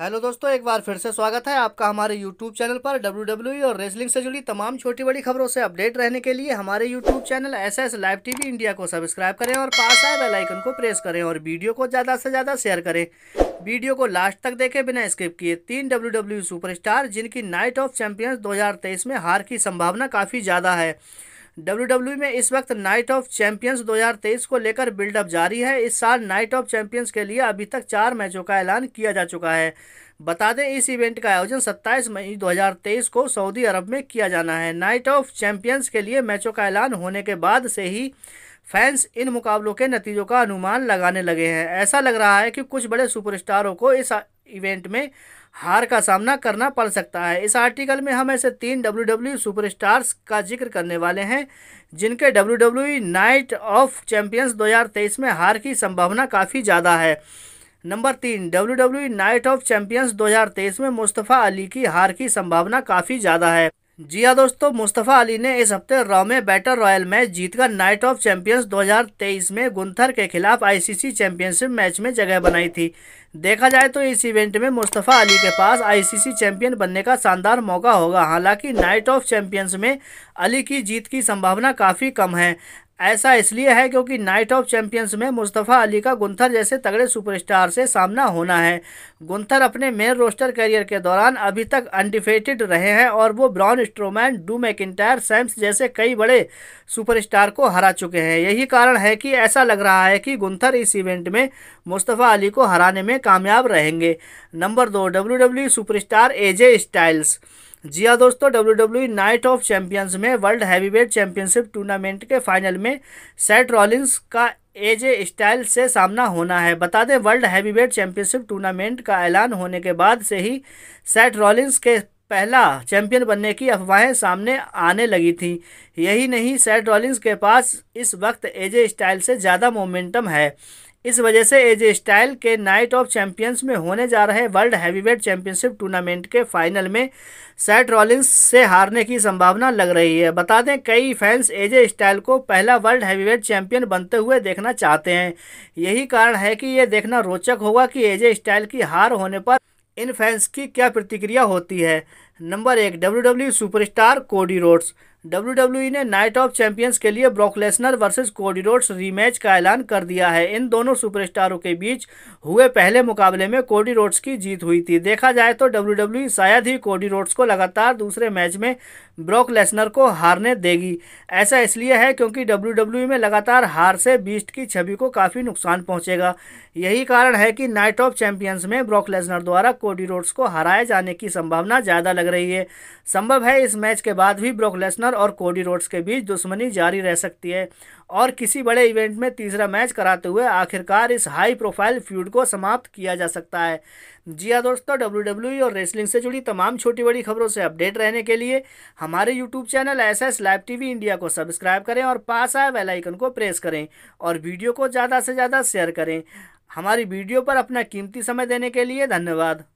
Hello oh! दोस्तों एक बार फिर से स्वागत है आपका हमारे यूट्यूब चैनल पर डब्ल्यू e और रेसलिंग से जुड़ी तमाम छोटी बड़ी खबरों से अपडेट रहने के लिए हमारे YouTube channel S S live TV India को सब्सक्राइब करें और पास आए बेल आइकन को प्रेस करें और वीडियो को ज़्यादा से ज़्यादा शेयर करें वीडियो को लास्ट तक देखें बिना स्किप किए तीन डब्ल्यू सुपरस्टार e जिनकी नाइट ऑफ चैंपियंस दो में हार की संभावना काफ़ी ज़्यादा है डब्ल्यू e में इस वक्त नाइट ऑफ चैंपियंस 2023 को लेकर बिल्डअप जारी है इस साल नाइट ऑफ चैंपियंस के लिए अभी तक चार मैचों का ऐलान किया जा चुका है बता दें इस इवेंट का आयोजन 27 मई 2023 को सऊदी अरब में किया जाना है नाइट ऑफ चैंपियंस के लिए मैचों का ऐलान होने के बाद से ही फैंस इन मुकाबलों के नतीजों का अनुमान लगाने लगे हैं ऐसा लग रहा है कि कुछ बड़े सुपरस्टारों को इस इवेंट में हार का सामना करना पड़ सकता है इस आर्टिकल में हम ऐसे तीन डब्ल्यू e डब्ल्यू का जिक्र करने वाले हैं जिनके W W e night of champions 2023 में हार की संभावना काफ़ी ज़्यादा है नंबर तीन W W e night of champions 2023 में मुस्तफ़ा अली की हार की संभावना काफ़ी ज़्यादा है जी हाँ दोस्तों मुस्तफ़ा अली ने इस हफ्ते रॉमे बैटर बैटल रॉयल मैच जीतकर नाइट ऑफ चैंपियंस 2023 में गुंथर के खिलाफ आईसीसी चैंपियनशिप मैच में जगह बनाई थी देखा जाए तो इस इवेंट में मुस्तफ़ा अली के पास आईसीसी चैंपियन बनने का शानदार मौका होगा हालांकि नाइट ऑफ चैंपियंस में अली की जीत की संभावना काफ़ी कम है ऐसा इसलिए है क्योंकि नाइट ऑफ चैंपियंस में मुस्तफ़ा अली का गुंथर जैसे तगड़े सुपरस्टार से सामना होना है गुंथर अपने मेन रोस्टर करियर के दौरान अभी तक अनडिफेटेड रहे हैं और वो ब्राउन स्ट्रोमैन डू मैकिटायर सैम्स जैसे कई बड़े सुपरस्टार को हरा चुके हैं यही कारण है कि ऐसा लग रहा है कि गुंथर इस इवेंट में मुस्तफ़ा अली को हराने में कामयाब रहेंगे नंबर दो W W superstar A J Styles जी हाँ दोस्तों W W night of champions में वर्ल्ड हैवीवेट चैंपियनशिप टूर्नामेंट के फाइनल में सेट रॉलिंस का एजे स्टाइल से सामना होना है बता दें वर्ल्ड हैवीवेट चैंपियनशिप टूर्नामेंट का ऐलान होने के बाद से ही सेट रॉलिंस के पहला चैंपियन बनने की अफवाहें सामने आने लगी थी यही नहीं सेट रॉलिंस के पास इस वक्त एजे स्टाइल से ज़्यादा मोमेंटम है इस वजह से एजे स्टाइल के नाइट ऑफ चैंपियंस में होने जा रहे वर्ल्ड हैवीवेट चैंपियनशिप टूर्नामेंट के फाइनल में सैट रॉलिंस से हारने की संभावना लग रही है बता दें कई फैंस एजे स्टाइल को पहला वर्ल्ड हैवीवेट चैंपियन बनते हुए देखना चाहते हैं यही कारण है कि ये देखना रोचक होगा कि एजे स्टाइल की हार होने पर इन फैंस की क्या प्रतिक्रिया होती है नंबर एक W W superstar Cody Rhodes W e ने नाइट ऑफ चैंपियंस के लिए Brock Lesnar versus versus Cody Rhodes rematch का ऐलान कर दिया है इन दोनों सुपरस्टारों के बीच हुए पहले मुकाबले में कोडी रोड्स की जीत हुई थी देखा जाए तो डब्ल्यू e शायद ही कोडी रोड्स को लगातार दूसरे मैच में ब्रॉक लेसनर को हारने देगी ऐसा इसलिए है क्योंकि डब्ल्यू e में लगातार हार से बीस्ट की छवि को काफ़ी नुकसान पहुँचेगा यही कारण है कि नाइट ऑफ चैंपियंस में ब्रॉक लेसनर द्वारा कोडीरोड्स को हराए जाने की संभावना ज़्यादा लग रही है संभव है इस मैच के बाद भी ब्रॉक लेसनर फार्मर और कोडी रोड्स के बीच दुश्मनी जारी रह सकती है और किसी बड़े इवेंट में तीसरा मैच कराते हुए आखिरकार इस हाई प्रोफाइल फ्यूड को समाप्त किया जा सकता है जी हाँ दोस्तों डब्ल्यू और रेसलिंग से जुड़ी तमाम छोटी बड़ी खबरों से अपडेट रहने के लिए हमारे YouTube channel S S live TV India को सब्सक्राइब करें और पास आए वेलाइकन को प्रेस करें और वीडियो को ज़्यादा से ज़्यादा शेयर करें हमारी वीडियो पर अपना कीमती समय देने के लिए धन्यवाद